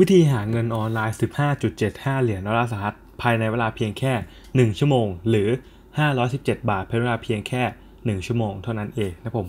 วิธีหาเงินออนไลน์ 15.75 เหรียญดอลลาร์สหรัฐภายในเวลาเพียงแค่ 1 ชั่วโมง หรือ 517 บาทภายในเวลาเพียงแค่ 1 ชั่วโมงเท่านั้นเองนะผม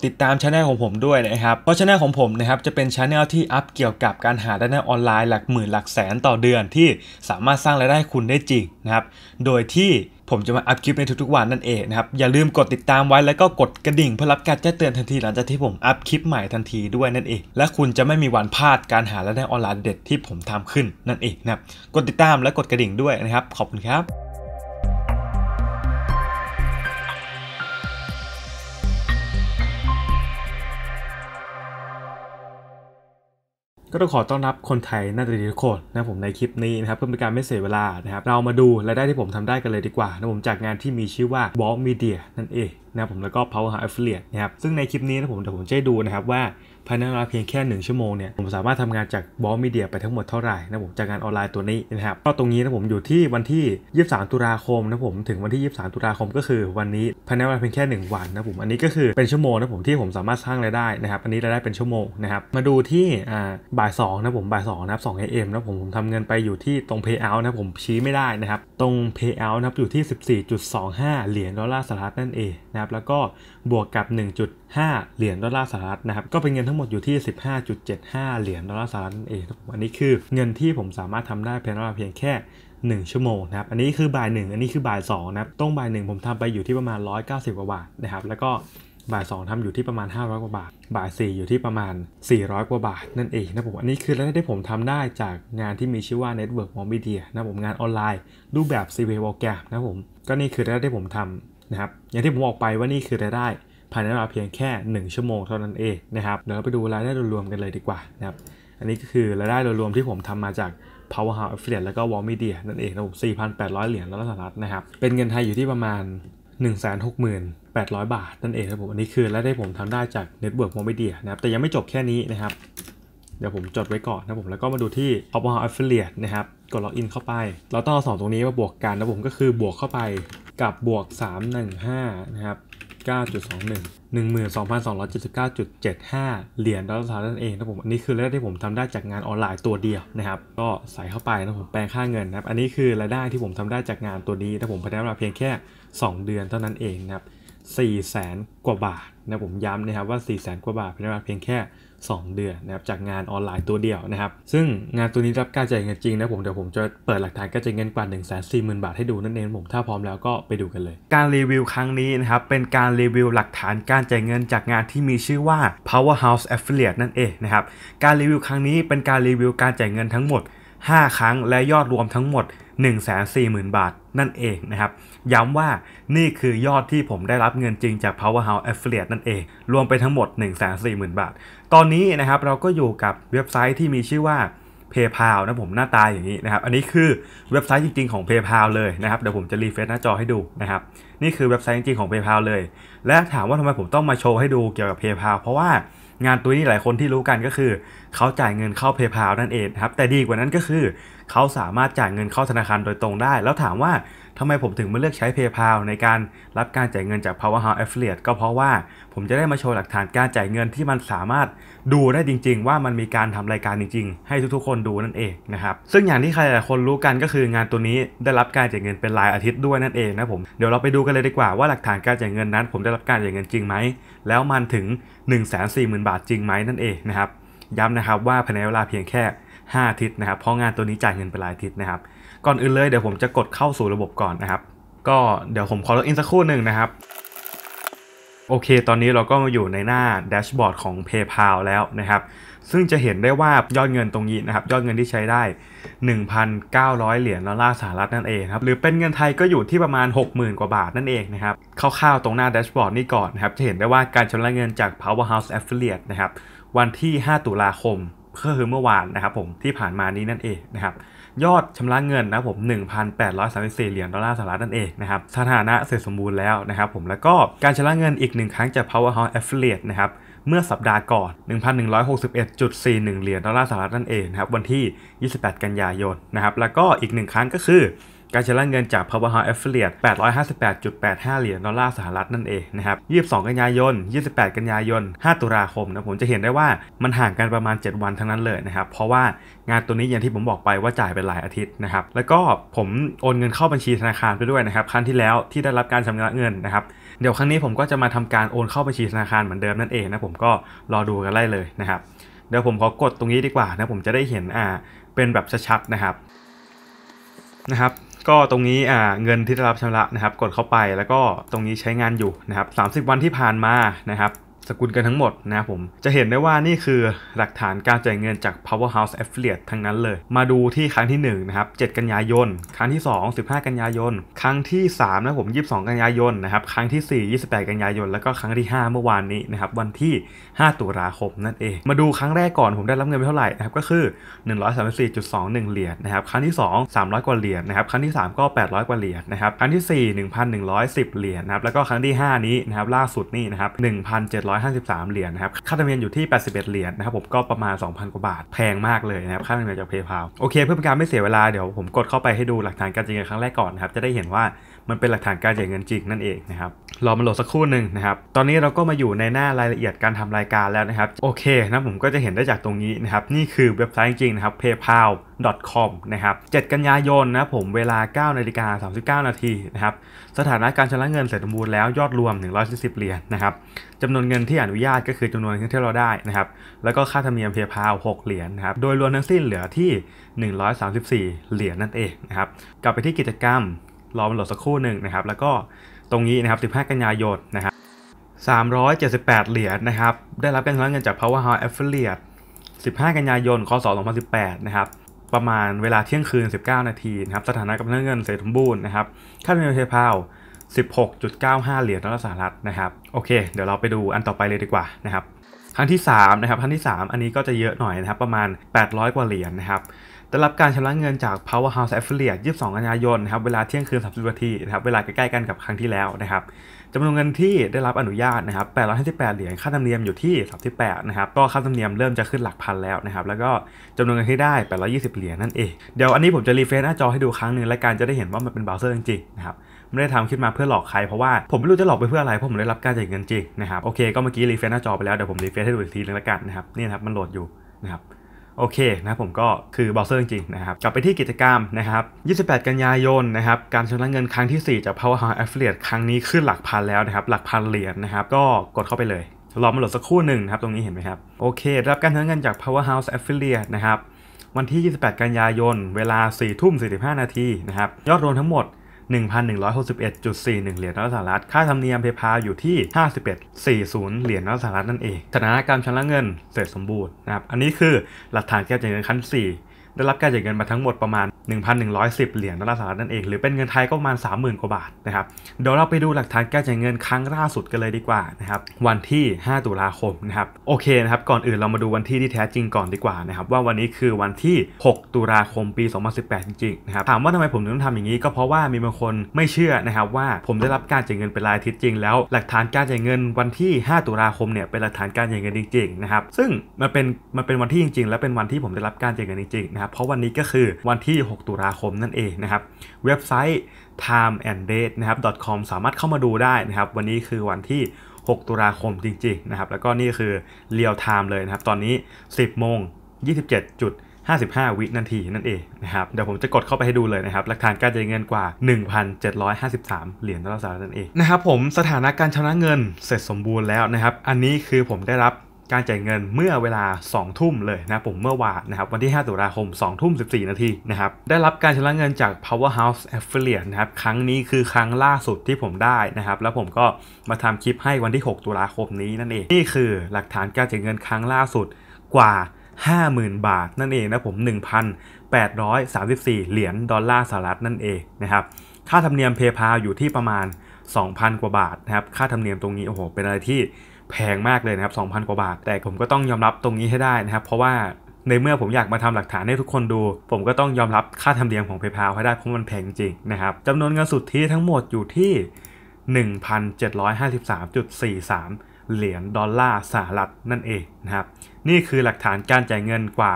ติดตามช anel ของผมด้วยนะครับ เพราะช anel ของผมนะครับจะเป็นช anel ที่อัพเกี่ยวกับการหารายได้ออนไลน์หลักหมื่นหลักแสนต่อเดือนที่สามารถสร้างรายได้คุณได้จริง นะครับ โดยที่ผมจะมา อัพคลิปในทุกๆวันนั่นเอง นะครับ อย่าลืมกดติดตามไว้แล้วก็กดกระดิ่ง เพื่อรับการแจ้งเตือนทันที หลังจากที่ผมอัพคลิปใหม่ทันทีด้วยนั่นเอง และคุณจะไม่มีวันพลาดการหารายได้ออนไลน์เด็ดที่ผมทำขึ้นนั่นเองนะครับกดติดตามและกดกระดิ่งด้วยนะครับ ขอบคุณครับก็ต้องขอต้อนรับคนไทยน่าจะดีทุกคนนะผมในคลิปนี้นะครับเพื่อเป็นการไม่เสียเวลานะครับเรามาดูรายได้ที่ผมทำได้กันเลยดีกว่านะผมจากงานที่มีชื่อว่า w a l ม Media นั่นเองนะผมแล้วก็ Power Affiliate นะครับซึ่งในคลิปนี้นะผมเดี๋ยวผมจะดูนะครับว่าภายในเวลาเพียงแค่1ชั่วโมงเนี่ยผมสามารถทำงานจากบอสมีเดียไปทั้งหมดเท่าไหร่นะผมจากงานออนไลน์ตัวนี้นะครับก็ตรงนี้นะผมอยู่ที่วันที่23ตุลาคมนะผมถึงวันที่23 ตุลาคมก็คือวันนี้ภายในเวลาเพียงแค่ 1 วันนะผมอันนี้ก็คือเป็นชั่วโมงนะผมที่ผมสามารถสร้างรายได้นะครับอันนี้รายได้เป็นชั่วโมงนะครับมาดูที่อ่าบ่าย2นะผมบ่าย2นะครับ2 a.m. นะผมผมทำเงินไปอยู่ที่ตรง payout นะผมชี้ไม่ได้นะครับตรง payout นะครับอยู่ที่ 14.25 เหรียญดอลลาร์สหรัฐนั่นเองนะครับแล้วก็บวกกับ1 5 เหรียญดอลลาร์สหรัฐนะครับก็เป็นเงินทั้งหมดอยู่ที่ 15.75 เหรียญดอลลาร์สหรัฐน่เองอันนี้คือเงินที่ผมสามารถทำได้เพียงเวลาเพียงแค่ 1 ชั่วโมงนะครับอันนี้คือบ่าย1อันนี้คือบ่าย2นะครับต้องบ่าย1ผมทำไปอยู่ที่ประมาณ190กว่าบาทนะครับแล้วก็บ่าย2ทำอยู่ที่ประมาณ500กว่าบาทบ่าย4อยู่ที่ประมาณ 400กว่าบาทนั่นเองนะผมอันนี้คือรายได้ที่ผมทำได้จากงานที่มีชื่อว่า Network m o m e d i a นะผมงานออนไลน์รูปแบบ c w a y w o r k นะผมก็นี่คือรายได้ที่ผมทำนะครับอย่างที่ผมบอกไปว่านี่คือรายได้ภายในเวลาเพียงแค่ 1 ชั่วโมงเท่านั้นเองนะครับ เดี๋ยวเราไปดูรายได้รวมกันเลยดีกว่านะครับ อันนี้ก็คือรายได้รวมที่ผมทำมาจาก Powerhouse Affiliate แล้วก็ Wall Media นั่นเองนะผม4,800 เหรียญแล้วสหรัฐนะครับ เป็นเงินไทยอยู่ที่ประมาณ 168,000 บาท นั่นเองครับผมอันนี้คือรายได้ผมทำได้จาก Network Wall Media นะครับ แต่ยังไม่จบแค่นี้นะครับ เดี๋ยวผมจดไว้ก่อนนะผมแล้วก็มาดูที่ Powerhouse Affiliate นะครับ กดล็อกอินเข้าไป เราต้องเอาสองตรงนี้มาบวกกันนะผมก็คือบวกเข้าไปกับบวก 315 นะครับ1,279.21 12,279.75 เหรียญดอลลาร์นั่นเองนะผมอันนี้คือรายได้ที่ผมทำได้จากงานออนไลน์ตัวเดียวนะครับก็ใส่เข้าไปนะผมแปลงค่าเงินนะครับอันนี้คือรายได้ที่ผมทำได้จากงานตัวนี้แต่ผมภายนเาเพียงแค่ 2 เดือนเท่านั้นเองนะครับ4แสนกว่าบาทนะผมย้ำนะครับว่า4แสนกว่าบาทภายนาเพียงแค่2 เดือนนะครับจากงานออนไลน์ตัวเดียวนะครับซึ่งงานตัวนี้รับการจ่ายเงินจริงนะ ผมเดี๋ยวผมจะเปิดหลักฐานการจ่ายเงินกว่า1นึ่งแสนสี่หมื่นบาท ให้ดูนั่นเองผมถ้าพร้อมแล้วก็ไปดูกันเลย การรีวิวครั้งนี้นะครับเป็นการรีวิวหลักฐานการจ่ายเงินจากงานที่มีชื่อว่า powerhouse affiliate นั่นเองนะครับการรีวิวครั้งนี้เป็นการรีวิว การจ่ายเงินทั้งหมด 5 ครั้งและยอดรวมทั้งหมด1,40,000 บาท นั่นเองนะครับย้ำว่านี่คือยอดที่ผมได้รับเงินจริงจาก Powerhouse Affiliate นั่นเอง รวมไปทั้งหมด 140,000 บาท ตอนนี้นะครับเราก็อยู่กับเว็บไซต์ที่มีชื่อว่า PayPal นะผมหน้าตาอย่างนี้นะครับอันนี้คือเว็บไซต์จริงๆของ PayPal เลยนะครับเดี๋ยวผมจะรีเฟซหน้าจอให้ดูนะครับนี่คือเว็บไซต์จริงๆของ PayPal เลย และถามว่าทำไมผมต้องมาโชว์ให้ดูเกี่ยวกับ PayPal เพราะว่างานตัวนี้หลายคนที่รู้กันก็คือเขาจ่ายเงินเข้า PayPal นั่นเองครับแต่ดีกว่านั้นก็คือ เขาสามารถจ่ายเงินเข้าธนาคารโดยตรงได้ แล้วถามว่าทำไมผมถึงมาเลือกใช้ PayPal ในการรับการจ่ายเงินจาก PowerHouse Affiliate ก็เพราะว่า ผมจะได้มาโชว์หลักฐานการจ่ายเงินที่มันสามารถดูได้จริงๆ ว่ามันมีการทำรายการจริงๆ ให้ทุกๆคนดูนั่นเองนะครับซึ่งอย่างที่ใครหลายคนรู้กันก็คือ งานตัวนี้ได้รับการจ่ายเงินเป็นรายอาทิตย์ด้วยนั่นเองนะผมเดี๋ยวเราไปดูกันเลยดีกว่าว่าหลักฐานการจ่ายเงินนั้น ผมได้รับการจ่ายเงินจริงไหมแล้วมันถึง1 4 0 0 0 0 บาท จริงไหมนั่นเองนะครับย้ำนะครับว่าภายในเวลาเพียงแค่ 5 ทิศนะครับ เพราะงานตัวนี้จ่ายเงินไปหลายทิศนะครับ ก่อนอื่นเลยเดี๋ยวผมจะกดเข้าสู่ระบบก่อนนะครับ ก็เดี๋ยวผมขอล็อกอินสักครู่หนึ่งนะครับ โอเคตอนนี้เราก็มาอยู่ในหน้าแดชบอร์ดของ PayPal แล้วนะครับ ซึ่งจะเห็นได้ว่ายอดเงินตรงนี้นะครับ ยอดเงินที่ใช้ได้ 1,900 เหรียญดอลลาร์สหรัฐนั่นเองครับหรือเป็นเงินไทยก็อยู่ที่ประมาณ60,000 กว่าบาทนั่นเองนะครับคร่าวๆตรงหน้าแดชบอร์ดนี่ก่อนนะครับจะเห็นได้ว่าการชำระเงินจาก Powerhouse Affiliate นะครับวันที่ 5 ตุลาคมก็คือเมื่อวานนะครับผมที่ผ่านมานี้นั่นเองนะครับยอดชำระเงินนะผม 1,834 เหรียญดอลลาร์สหรัฐนั่นเองนะครับสถานะเสร็จสมบูรณ์แล้วนะครับ ผมแล้วก็การชำระเงินอีกหนึ่งครั้งจาก Powerhouse Affiliate นะครับเมื่อสัปดาห์ก่อน 1,161.41 เหรียญดอลลาร์สหรัฐนั่นเองนะครับวันที่ 28 กันยายนนะครับแล้วก็อีกหนึ่งครั้งก็คือการชำระเงินจากพ p o w e อ h o u า e a อ f i l i a t ต858.85เหรียญดอลลาร์สหรัฐนั่นเองนะครับ22 กันยายน 28 กันยายน 5 ตุลาคมนะผมจะเห็นได้ว่ามันห่างกันประมาณ 7 วันทั้งนั้นเลยนะครับ เพราะว่างานตัวนี้อย่างที่ผมบอกไปว่าจ่ายไปหลายอาทิตย์นะครับ แล้วก็ผมโอนเงินเข้าบัญชีธนาคารไปด้วยนะครับ ครั้งที่แล้วที่ได้รับการชำระเงินนะครับ เดี๋ยวครั้งนี้ผมก็จะมาทำการโอนเข้าบัญชีธนาคารเหมือนเดิมนั่นเองนะผมก็รอดูกันได้เลยนะครับเดี๋ยวผมขอกดตรงนี้ดีกว่านะผมจะได้เห็นอ่าเป็นแบบชัดๆนะครับนะครับก็ตรงนี้เงินที่ได้รับชำระนะครับกดเข้าไปแล้วก็ตรงนี้ใช้งานอยู่นะครับ30 วันที่ผ่านมานะครับสกุลกันทั้งหมดนะครับผมจะเห็นได้ว่านี่คือหลักฐานการจ่ายเงินจาก Powerhouse Affiliate ทั้งนั้นเลย มาดูที่ครั้งที่1นะครับ7กันยายนครั้งที่ 2 15 กันยายน ครั้งที่ 3 นะผม 22 กันยายนนะครับครั้งที่ 4 28 กันยายน แล้วก็ครั้งที่ 5 เมื่อวานนี้นะครับวันที่5ตุลาคมนั่นเอง มาดูครั้งแรกก่อนผมได้รับเงินไปเท่าไหร่นะครับก็คือ 134.21 เหรียญนะครับ ครั้งที่2 300 กว่าเหรียญนะครับ ครั้งที่3ก็ 800 กว่าเหรียญนะครับ ครั้งที่ 4 1,110 เหรียญนะครับ แล้วก็ครั้งที่ 5 นี้นะครับล่าสุดนี่นะครับ 1,753 เหรียญนะครับ ค่าธรรมเนียมอยู่ที่ 81 เหรียญนะครับผมก็ประมาณ 2,000 กว่าบาท แพงมากเลยนะครับ ค่าธรรมเนียมจากเพย์พาวโอเค เพื่อเป็นการไม่เสียเวลาเดี๋ยวผมกดเข้าไปให้ดูหลักฐานการจ่ายเงินครั้งแรกก่อนนะครับจะได้เห็นว่ามันเป็นหลักฐานการจ่ายเงินจริงนั่นเองนะครับรอมาโหลดสักครู่หนึ่งนะครับ ตอนนี้เราก็มาอยู่ในหน้ารายละเอียดการทำรายการแล้วนะครับ โอเคนะผมก็จะเห็นได้จากตรงนี้นะครับ นี่คือเว็บไซต์จริงนะครับ paypal com นะครับ7กันยายนนะผมเวลา 9นาฬิกา39นาทีนะครับ สถานะการชำระเงินเสร็จสมบูรณ์แล้วยอดรวม140เหรียญนะครับจำนวนเงินที่อนุญาตก็คือจำนวนเงินที่เราได้นะครับ แล้วก็ค่าธรรมเนียมเพย์พา6เหรียญนนะครับ โดยรวมทั้งสิ้นเหลือที่ 134 เหรียญนั่นเองนะครับ กลับไปที่กิจกรรมรอมันโหลดสักครู่หนึ่งนะครับ แล้วก็ตรงนี้นะครับ 15 กันยายนนะครับ 378 เหรียญนะครับ ได้รับการชำระเงินจาก Powerhouse Affiliate 15 กันยายนคศ2018 นะครับ ประมาณเวลาเที่ยงคืน 19 นาทีนะครับ สถานะกำลังเงิน เสร็จสมบูรณ์นะครับ ค่าเงินเทพาว 16.95 เหรียญดอลลาร์สหรัฐนะครับ โอเค เดี๋ยวเราไปดูอันต่อไปเลยดีกว่านะครับ ครั้งที่3นะครับ ครั้งที่3 อันนี้ก็จะเยอะหน่อยนะครับประมาณ 800 กว่าเหรียญนะครับได้รับการชำระเงินจาก Powerhouse Affiliate 22กันยายนนะครับ เวลาเที่ยงคืน30นาทีนะครับ เวลาใกล้ๆกันกับครั้งที่แล้วนะครับจำนวนเงินที่ได้รับอนุญาตนะครับ858เหรียญ ค่าธรรมเนียมอยู่ที่ 38นะครับก็ค่าธรรมเนียมเริ่มจะขึ้นหลักพันแล้วนะครับ แล้วก็จำนวนเงินที่ได้ 820 เหรียญนั่นเอง เดี๋ยวอันนี้ผมจะรีเฟรชหน้าจอให้ดูครั้งหนึ่งและการจะได้เห็นว่ามันเป็นบราวเซอร์จริงๆนะครับ ไม่ได้ทำขึ้นมาเพื่อหลอกใครเพราะว่าผมไม่รู้จะหลอกไปเพื่ออะไรเพราะผมได้รับการจ่ายเงินจริงนะครับโอเค ก็เมื่อกี้รีเฟรชหน้าจอไปแล้วเดี๋ยวผมรีเฟรชให้ดูอีกทีนึงลวกันนะครับนี่นะครับมันโหลดอยู่นะครับโอเคนะผมก็คือบราวเซอร์จริงๆนะครับ กลับไปที่กิจกรรม นะครับ 28 กันยายนนะครับ การชำระเงินครั้งที่ 4จาก Powerhouse Affiliate ครั้งนี้ขึ้นหลักพันแล้วนะครับหลักพันเหรียญนนะครับก็กดเข้าไปเลยรอมาโหลดสักครู่หนึ่งนะครับ ตรงนี้เห็นไหมครับโอเค รับการชำระเงินจาก Powerhouse Affiliate นะครับวันที่ 28 กันยายน เวลา 4 ทุ่ม 45 นาทีนะครับยอดรวมทั้งหมด1,161.41 เหรียญดอลลาร์สหรัฐค่าธรรมเนียมเพย์พาอยู่ที่ 51.40 เหรียญดอลลาร์สหรัฐนั่นเอง สถานการณ์ชำระเงินเสร็จสมบูรณ์นะครับ อันนี้คือหลักฐานการจ่ายเงินขั้น4ได้รับการจ่ายเงินมาทั้งหมดประมาณ1,110เหรียญดอลลาร์สหรัฐนั่นเองหรือเป็นเงินไทยก็ประมาณ30,000กว่าบาทนะครับเดี๋ยวเราไปดูหลักฐานการจ่ายเงินครั้งล่าสุดกันเลยดีกว่านะครับวันที่ 5 ตุลาคมนะครับโอเคนะครับก่อนอื่นเรามาดูวันที่ที่แท้จริงก่อนดีกว่านะครับว่าวันนี้คือวันที่ 6 ตุลาคมปี2018 จริงๆนะครับถามว่าทำไมผมถึงต้องทำอย่างนี้ก็เพราะว่ามีบางคนไม่เชื่อนะครับว่าผมได้รับการจ่ายเงินเป็นรายทิศจริงแล้ว หลักฐานการจ่ายเงินวันที่ 5 ตุลาคมเนี่ยเป็นหลักฐานการจ่ายเงินจริงๆนะครับซึ่งมันเป็นมันเป็นวันที่จริงๆและเป็นวันที่ผมได้รับการจ่ายเงินจริงๆนะครับเพราะวันนี้ก็คือวันที่ 6 ตุลาคมนั่นเองนะครับ เว็บไซต์ time and date นะครับ .com สามารถเข้ามาดูได้นะครับ วันนี้คือวันที่ 6 ตุลาคมจริงๆนะครับ แล้วก็นี่คือเรียลไทม์เลยนะครับ ตอนนี้ 10 โมง 2 7 55 วินาทีนั่นเองนะครับ เดี๋ยวผมจะกดเข้าไปให้ดูเลยนะครับ หลักฐานการจ่ายเงินกว่า 1,753 เหรียญดอลลาร์สหรัฐนั่นเองนะครับผม สถานะการชำระเงินเสร็จสมบูรณ์แล้วนะครับ อันนี้คือผมได้รับการจ่ายเงินเมื่อเวลา 2 ทุ่มเลยนะ ผมเมื่อวานนะครับวันที่ 5 ตุลาคม2ทุ่ม14 นาทีนะครับได้รับการชำระเงินจาก Powerhouse Affiliate นะครับครั้งนี้คือครั้งล่าสุดที่ผมได้นะครับแล้วผมก็มาทำคลิปให้วันที่ 6 ตุลาคมนี้นั่นเอง นี่คือหลักฐานการจ่ายเงินครั้งล่าสุดกว่า 50,000 บาทนั่นเองนะผม 1,834 เหรียญดอลลาร์สหรัฐนั่นเองนะครับค่าธรรมเนียมเพย์พาอยู่ที่ประมาณ2,000 กว่าบาทนะครับค่าธรรมเนียมตรงนี้โอ้โหเป็นอะไรที่แพงมากเลยนะครับ 2,000 กว่าบาท แต่ผมก็ต้องยอมรับตรงนี้ให้ได้นะครับ เพราะว่าในเมื่อผมอยากมาทำหลักฐานให้ทุกคนดู ผมก็ต้องยอมรับค่าธรรมเนียมของ PayPal ให้ได้เพราะมันแพงจริงนะครับจำนวนเงินสุทธิทั้งหมดอยู่ที่ 1,753.43 เหรียญดอลลาร์สหรัฐนั่นเองนะครับ นี่คือหลักฐานการจ่ายเงินกว่า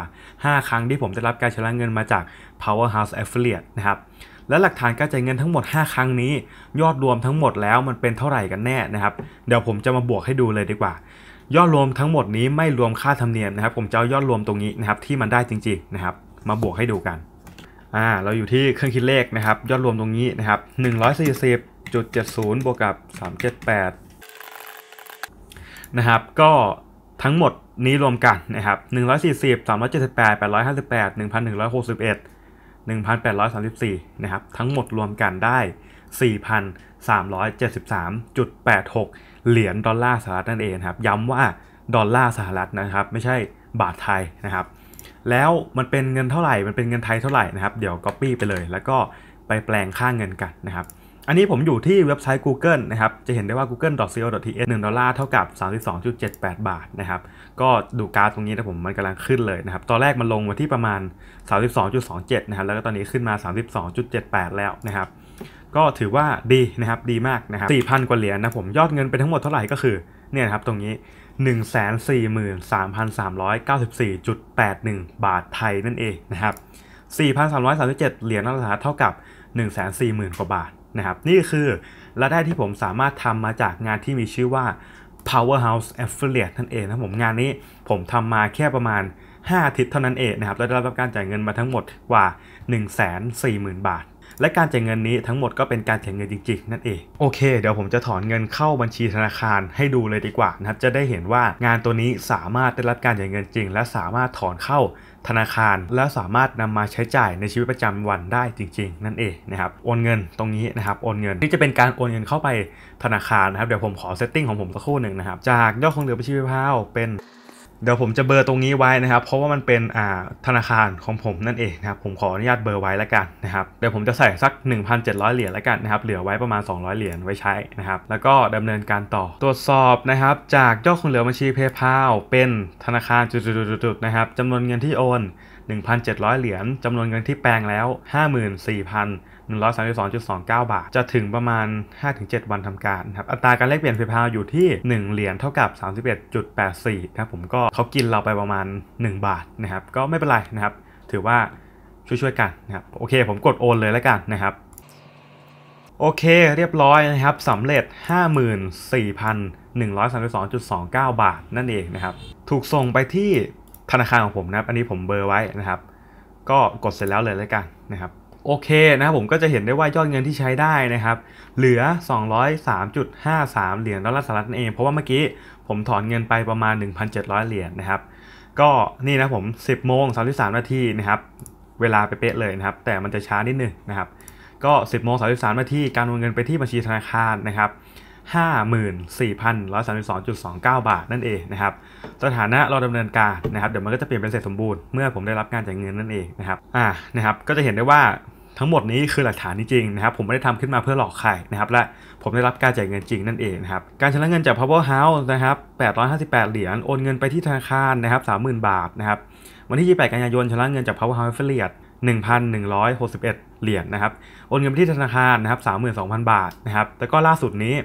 5 ครั้งที่ผมได้รับการชำระเงินมาจาก Powerhouse Affiliate นะครับและหลักฐานการจ่ายเงินทั้งหมด 5 ครั้งนี้ ยอดรวมทั้งหมดแล้วมันเป็นเท่าไหร่กันแน่นะครับเดี๋ยวผมจะมาบวกให้ดูเลยดีกว่า ยอดรวมทั้งหมดนี้ไม่รวมค่าธรรมเนียมนะครับผมจะเอายอดรวมตรงนี้นะครับที่มันได้จริงๆนะครับมาบวกให้ดูกันอ่าเราอยู่ที่เครื่องคิดเลขนะครับยอดรวมตรงนี้นะครับ140.70 บวกกับ 378นะครับก็ทั้งหมดนี้รวมกันนะครับ140 378 858 1161 1,834นะครับทั้งหมดรวมกันได้ 4,373.86 เหรียญดอลลาร์สหรัฐนั่นเองครับย้ำว่าดอลลาร์สหรัฐนะครับ ไม่ใช่บาทไทยนะครับ แล้วมันเป็นเงินเท่าไหร่ มันเป็นเงินไทยเท่าไหร่นะครับเดี๋ยวก๊อปปี้ไปเลย แล้วก็ไปแปลงค่าเงินกันนะครับอันนี้ผมอยู่ที่เว็บไซต์ Google นะครับ จะเห็นได้ว่า google.co.th 1ดอลลาร์เท่ากับ 32.78 บาทนะครับ ก็ดูการตรงนี้นะผมมันกำลังขึ้นเลยนะครับ ตอนแรกมันลงมาที่ประมาณ 32.27 นะครับ แล้วก็ตอนนี้ขึ้นมา 32.78 แล้วนะครับ ก็ถือว่าดีนะครับดีมากนะครับ 4,000กว่าเหรียญนนะผมยอดเงินไปทั้งหมดเท่าไหร่ก็คือ เนี่ยครับตรงนี้143,394.81 บาทไทยนั่นเองนะครับ4,337เหรียญัอนแหระเท่ากับ140,000กว่าบาทนะครับนี่คือรายได้ที่ผมสามารถทำมาจากงานที่มีชื่อว่า powerhouse affiliate นั่นเองนะผมงานนี้ผมทำมาแค่ประมาณ5อาทิตย์เท่านั้นเองนะครับ และได้รับการจ่ายเงินมาทั้งหมดกว่า 140,000 บาทและการจ่ายเงินนี้ทั้งหมดก็เป็นการจ่ายเงินจริง ๆ นั่นเองโอเคเดี๋ยวผมจะถอนเงินเข้าบัญชีธนาคารให้ดูเลยดีกว่านะครับจะได้เห็นว่างานตัวนี้สามารถได้รับการจ่ายเงินจริง และสามารถถอนเข้าธนาคาร และสามารถนำมาใช้จ่ายในชีวิตประจำวันได้จริง ๆ นั่นเองนะครับโอนเงินตรงนี้นะครับโอนเงินนี่จะเป็นการโอนเงินเข้าไปธนาคารนะครับ เดี๋ยวผมขอเซตติ้งของผมสักครู่หนึ่งนะครับจากยอดคงเหลือบัญชีพาวเป็นเดี๋ยวผมจะเบอร์ตรงนี้ไว้นะครับ เพราะว่ามันเป็นอ่าธนาคารของผมนั่นเองนะครับ ผมขออนุญาตเบอร์ไว้แล้วกันนะครับ เดี๋ยวผมจะใส่สัก 1,700 เหรียญแล้วกันนะครับ เหลือไว้ประมาณ200 เหรียญไว้ใช้นะครับ แล้วก็ดำเนินการต่อตรวจสอบนะครับจากยอดคงเหลือบัญชีเพ y p พาเป็นธนาคารจุดๆๆนะครับจำนวนเงินที่โอน 1,700 เหรียญจำนวนเงินที่แปลงแล้ว 54,000 132.29 บาทจะถึงประมาณ 5-7 วันทำการครับอัตราการแลกเปลี่ยนเพย์พาอยู่ที่ 1 เหรียญเท่ากับ 31.84ครับผมก็เขากินเราไปประมาณ 1 บาทนะครับ ก็ไม่เป็นไรนะครับ ถือว่าช่วยๆกันนะครับโอเคผมกดโอนเลยแล้วกันนะครับ โอเคเรียบร้อยนะครับสำเร็จ54,132.29 บาท นั่นเองนะครับถูกส่งไปที่ธนาคารของผมนะครับ อันนี้ผมเบอร์ไว้นะครับ ก็กดเสร็จแล้วเลยแล้วกันนะครับโอเคนะครับผมก็จะเห็นได้ว่ายอดเงินที่ใช้ได้นะครับเหลือ 203.53เหรียญดอลลาร์สหรัฐเองเพราะว่าเมื่อกี้ผมถอนเงินไปประมาณ 1,700 เหรียญนะครับก็นี่นะผม10โมง33นาทีนะครับเวลาไปเป๊ะเลยนะครับแต่มันจะช้านิดนึงนะครับก็ 10โมง33นาทีการโอนเงินไปที่บัญชีธนาคารนะครับ54,132.29 บาทนั่นเองนะครับสถานะเราดำเนินการนะครับเดี๋ยวมันก็จะเปลี่ยนเป็นเสร็จสมบูรณ์เมื่อผมได้รับการจ่ายเงินนั่นเองนะครับอ่านะครับก็จะเห็นได้ว่าทั้งหมดนี้คือหลักฐานจริงนะครับผมไม่ได้ทำขึ้นมาเพื่อหลอกใครนะครับและผมได้รับการจ่ายเงินจริงนั่นเองนะครับการชำระเงินจาก Power House นะครับ858เหรียญโอนเงินไปที่ธนาคารนะครับ30,000บาทนะครับวันที่28กันยายนชำระเงินจาก Power House Affiliate 1,161เหรียญนะครับโอนเงินไปที่ธนาคารนะครับ32,000 บาทนะครับแต่ก็ล่าสุดนี้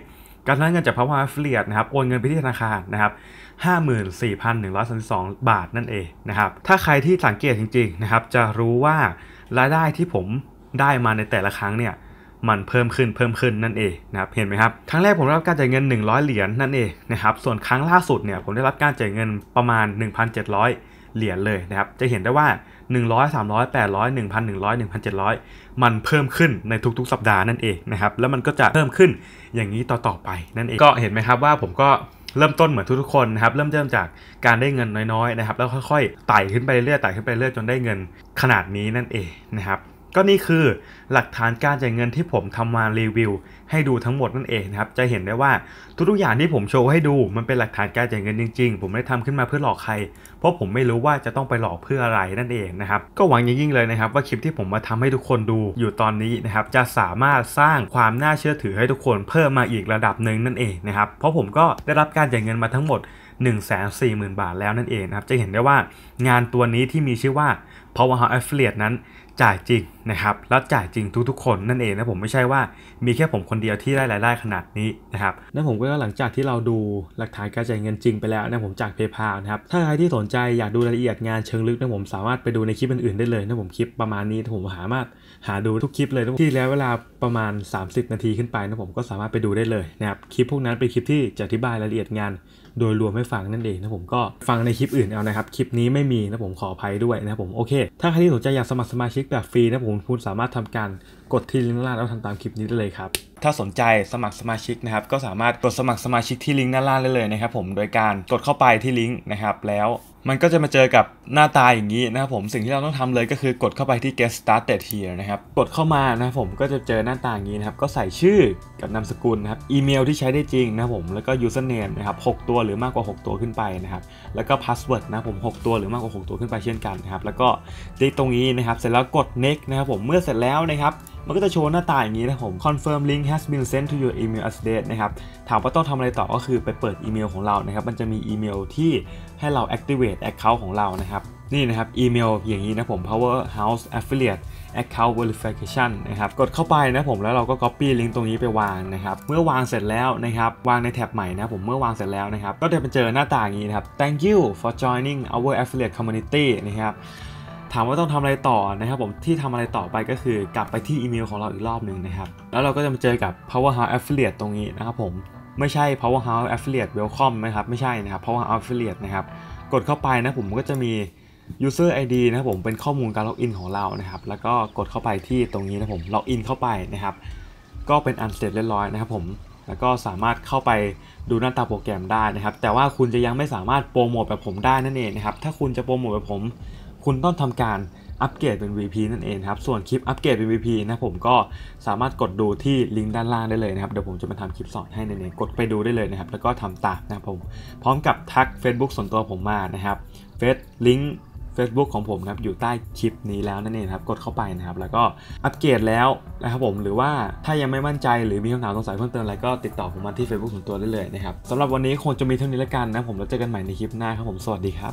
การชำระเงินจากพาวเวอร์เฟลียดนะครับโอนเงินไปที่ธนาคารนะครับ54,132บาทนั่นเองนะครับถ้าใครที่สังเกตจริงๆนะครับจะรู้ว่ารายได้ที่ผมได้มาในแต่ละครั้งเนี่ยมันเพิ่มขึ้นเพิ่มขึ้นนั่นเองนะครับเห็นไหมครับครั้งแรกผมได้รับการจ่ายเงิน 100 เหรียญนนั่นเองนะครับส่วนครั้งล่าสุดเนี่ยผมได้รับการจ่ายเงินประมาณ 1,700 เหรียญเลยนะครับจะเห็นได้ว่า 100 300 800 1,100 1,700 มันเพิ่มขึ้นในทุกๆ สัปดาห์นั่นเองนะครับแล้วมันก็จะเพิ่มขึ้นอย่างนี้ต่อๆไปนั่นเองก็เห็นไหมครับว่าผมก็เริ่มต้นเหมือนทุกๆคนนะครับ เริ่มเริ่มจากการได้เงินน้อยๆนะครับแล้วค่อยๆไต่ขึ้นไปเรื่อยๆไต่ขึ้นไปเรื่อยจนได้เงินขนาดนี้นั่นเองนะครับก็นี่คือหลักฐานการจ่ายเงินที่ผมทำมารีวิว ให้ดูทั้งหมดนั่นเองนะครับจะเห็นได้ว่าทุกๆ อย่างที่ผมโชว์ให้ดูมันเป็นหลักฐานการจ่ายเงินจริงๆ ผมไม่ได้ทำขึ้นมาเพื่อหลอกใคร เพราะผมไม่รู้ว่าจะต้องไปหลอกเพื่ออะไรนั่นเองนะครับก็หวังยิ่งๆเลยนะครับ ว่าคลิปที่ผมมาทำให้ทุกคนดูอยู่ตอนนี้นะครับจะสามารถสร้างความน่าเชื่อถือให้ทุกคนเพิ่มมาอีกระดับหนึ่งนั่นเองนะครับเพราะผมก็ได้รับการจ่ายเงินมาทั้งหมด140,000 บาทแล้วนั่นเองนะครับจะเห็นได้ว่างานตัวนี้ที่มีชื่อว่า Powerhouse Affiliate นั้นจ่ายจริงนะครับแล้วจ่ายจริงทุกๆคน นั่นเองนะผมไม่ใช่ว่า มีแค่ผมคนเดียวที่ได้รายได้ขนาดนี้นะครับ นั่นผมก็หลังจากที่เราดูหลักฐานการจ่ายเงินจริงไปแล้วนะผมจาก PayPal นะครับ ถ้าใครที่สนใจอยากดูรายละเอียดงานเชิงลึกนะผมสามารถไปดูในคลิปอื่นๆได้เลยนะผมคลิปประมาณนี้ผมสามารถหาดูทุกคลิปเลยนะที่แล้วเวลาประมาณ 30 นาทีขึ้นไปนะผมก็สามารถไปดูได้เลยนะครับคลิปพวกนั้นเป็นคลิปที่จะอธิบายรายละเอียดงานโดยรวมให้ฟังนั่นเองนะผมก็ฟังในคลิปอื่นเอานะครับ คลิปนี้ไม่มีนะผมขออภัยด้วยนะผมโอเค ถ้าใครที่สนใจอยากสมัครสมาชิกแบบฟรีนะผมคุณสามารถทำการกดที่ลิงก์ด้านล่างแล้วทำตามคลิปนี้ได้เลยครับถ้าสนใจสมัครสมาชิกนะครับ ก็สามารถกดสมัครสมาชิกที่ลิงก์ด้านล่างได้เลยนะครับผมโดยการกดเข้าไปที่ลิงก์นะครับแล้วมันก็จะมาเจอกับหน้าตาอย่างนี้นะครับผมสิ่งที่เราต้องทำเลยก็คือกดเข้าไปที่ get started here นะครับกดเข้ามานะครับผมก็จะเจอหน้าตาอย่างนี้นะครับก็ใส่ชื่อกับนามสกุลนะครับอีเมลที่ใช้ได้จริงนะครับผมแล้วก็ username นะครับ6ตัวหรือมากกว่า 6 ตัวขึ้นไปนะครับแล้วก็ password นะผม 6 ตัวหรือมากกว่า 6 ตัวขึ้นไปเช่นกันนะครับแล้วก็ที่ตรงนี้นะครับเสร็จแล้วกด next นะครับผมเมื่อเสร็จแล้วนะครับ มันก็จะโชว์หน้าตาอย่างนี้นะผม confirm link has been sent to your email address นะครับถามว่าต้องทำอะไรต่อก็คือไปเปิดอีเมล ของเรานะครับ มันจะมีอีเมลที่ให้เรา activate account ของเรานะครับ นี่นะครับอีเมล อย่างนี้นะผม powerhouse affiliate account verification นะครับกดเข้าไปนะผม แล้วเราก็ copy ล i n k ตรงนี้ไปวางนะครับ เมื่อวางเสร็จแล้วนะครับ วางในแท็บใหม่นะผมเมื่อวางเสร็จแล้วนะครับ ก็จะไปเจอหน้าต่างนี้นะครับ thank you for joining our affiliate community นะครับถามว่าต้องทำอะไรต่อนะครับผมที่ทำอะไรต่อไปก็คือกลับไปที่อีเมลของเราอีกรอบหนึ่งนะครับ แล้วเราก็จะมาเจอกับ Powerhouse Affiliate ตรงนี้นะครับผมไม่ใช่ powerhouse affiliate welcome นะครับ ไม่ใช่นะครับ powerhouse affiliate นะครับกดเข้าไปนะผมก็จะมี user id นะผมเป็นข้อมูลการล็อกอินของเรานะครับ แล้วก็กดเข้าไปที่ตรงนี้นะผมล็อกอินเข้าไปนะครับ ก็เป็นอันเสร็จเรียบร้อยนะครับผมแล้วก็สามารถเข้าไปดูหน้าตาโปรแกรมได้นะครับ แต่ว่าคุณจะยังไม่สามารถโปรโมทแบบผมได้นั่นเองนะครับถ้าคุณจะโปรโมทแบบผมคุณต้องทำการอัปเกรดเป็น VP นั่นเองครับส่วนคลิปอัปเกรดเป็น VP นะผมก็สามารถกดดูที่ลิงก์ด้านล่างได้เลยนะครับเดี๋ยวผมจะมาทำคลิปสอนให้ในนี้กดไปดูได้เลยนะครับแล้วก็ทำตามนะผมพร้อมกับทัก Facebook ส่วนตัวผมมานะครับเฟซลิงก์ Facebook ของผมครับอยู่ใต้คลิปนี้แล้วนั่นเองครับกดเข้าไปนะครับแล้วก็อัปเกรดแล้วนะครับผมหรือว่าถ้ายังไม่มั่นใจหรือมีคำถามสงสัยเพิ่มเติมอะไรก็ติดต่อผมมาที่ Facebook ส่วนตัวได้เลยนะครับสำหรับวันนี้คงจะมีเท่านี้ลวกันนะผมแล้วเจอกันใหม่ในคลิปหน้าครับ ผมสวัสดีครับ